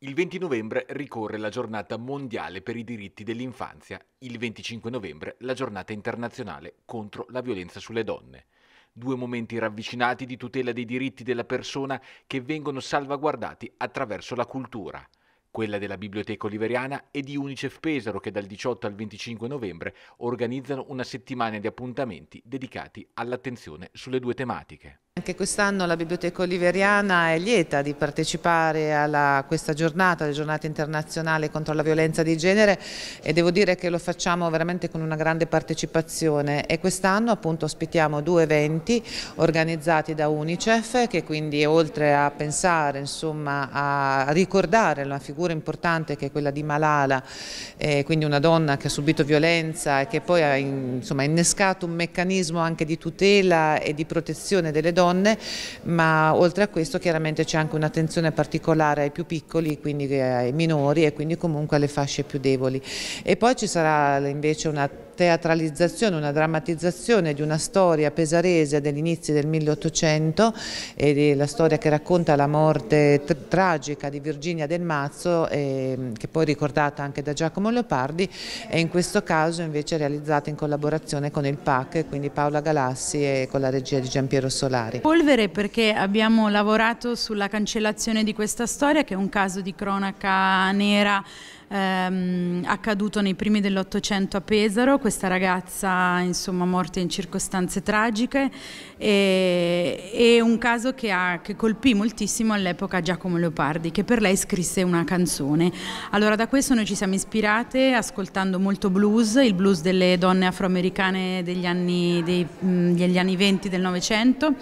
Il 20 novembre ricorre la giornata mondiale per i diritti dell'infanzia, il 25 novembre la giornata internazionale contro la violenza sulle donne. Due momenti ravvicinati di tutela dei diritti della persona che vengono salvaguardati attraverso la cultura, quella della Biblioteca Oliveriana e di Unicef Pesaro che dal 18 al 25 novembre organizzano una settimana di appuntamenti dedicati all'attenzione sulle due tematiche. Anche quest'anno la Biblioteca Oliveriana è lieta di partecipare a questa giornata, la giornata internazionale contro la violenza di genere e devo dire che lo facciamo veramente con una grande partecipazione e quest'anno appunto ospitiamo due eventi organizzati da Unicef che quindi oltre a pensare insomma a ricordare una figura importante che è quella di Malala, eh, quindi una donna che ha subito violenza e che poi ha insomma, innescato un meccanismo anche di tutela e di protezione delle donne donne, ma oltre a questo chiaramente c'è anche un'attenzione particolare ai più piccoli, quindi ai minori e quindi comunque alle fasce più deboli. E poi ci sarà invece una teatralizzazione, una drammatizzazione di una storia pesarese degli inizi del 1800 e della storia che racconta la morte tragica di Virginia Del Mazzo eh, che poi è ricordata anche da Giacomo Leopardi e in questo caso invece realizzata in collaborazione con il PAC, quindi Paola Galassi e con la regia di Giampiero Solari. Polvere perché abbiamo lavorato sulla cancellazione di questa storia che è un caso di cronaca nera ehm, accaduto nei primi dell'Ottocento a Pesaro, questa ragazza insomma morta in circostanze tragiche e, e un caso che, ha, che colpì moltissimo all'epoca Giacomo Leopardi che per lei scrisse una canzone. Allora da questo noi ci siamo ispirate ascoltando molto blues, il blues delle donne afroamericane degli anni, dei, degli anni 20 del Novecento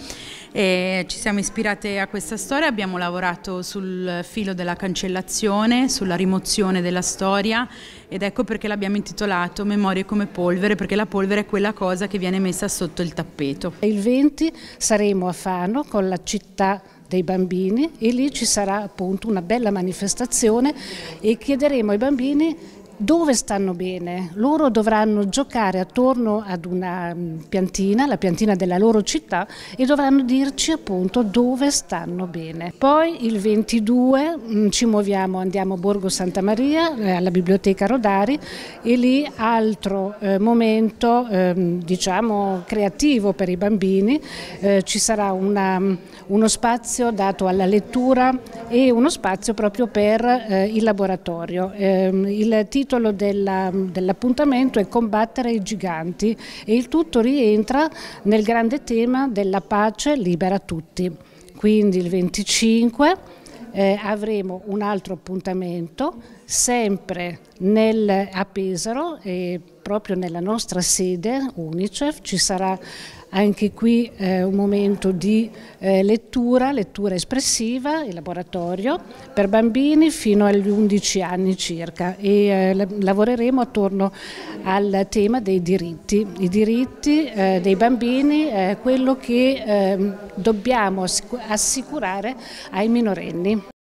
e ci siamo ispirate a questa storia, abbiamo lavorato sul filo della cancellazione, sulla rimozione della storia ed ecco perché l'abbiamo intitolato Memorie come polvere, perché la polvere è quella cosa che viene messa sotto il tappeto. Il 20 saremo a Fano con la città dei bambini e lì ci sarà appunto una bella manifestazione e chiederemo ai bambini dove stanno bene. Loro dovranno giocare attorno ad una mm, piantina, la piantina della loro città e dovranno dirci appunto dove stanno bene. Poi il 22 mm, ci muoviamo, andiamo a Borgo Santa Maria, eh, alla biblioteca Rodari e lì altro eh, momento eh, diciamo creativo per i bambini, eh, ci sarà una, mm, uno spazio dato alla lettura e uno spazio proprio per eh, il laboratorio. Ehm, il titolo titolo dell'appuntamento è Combattere i giganti e il tutto rientra nel grande tema della pace libera tutti. Quindi il 25 eh, avremo un altro appuntamento sempre nel, a Pesaro e proprio nella nostra sede Unicef ci sarà anche qui eh, un momento di eh, lettura, lettura espressiva il laboratorio per bambini fino agli 11 anni circa e eh, lavoreremo attorno al tema dei diritti, i diritti eh, dei bambini, eh, quello che ehm, dobbiamo assicurare ai minorenni.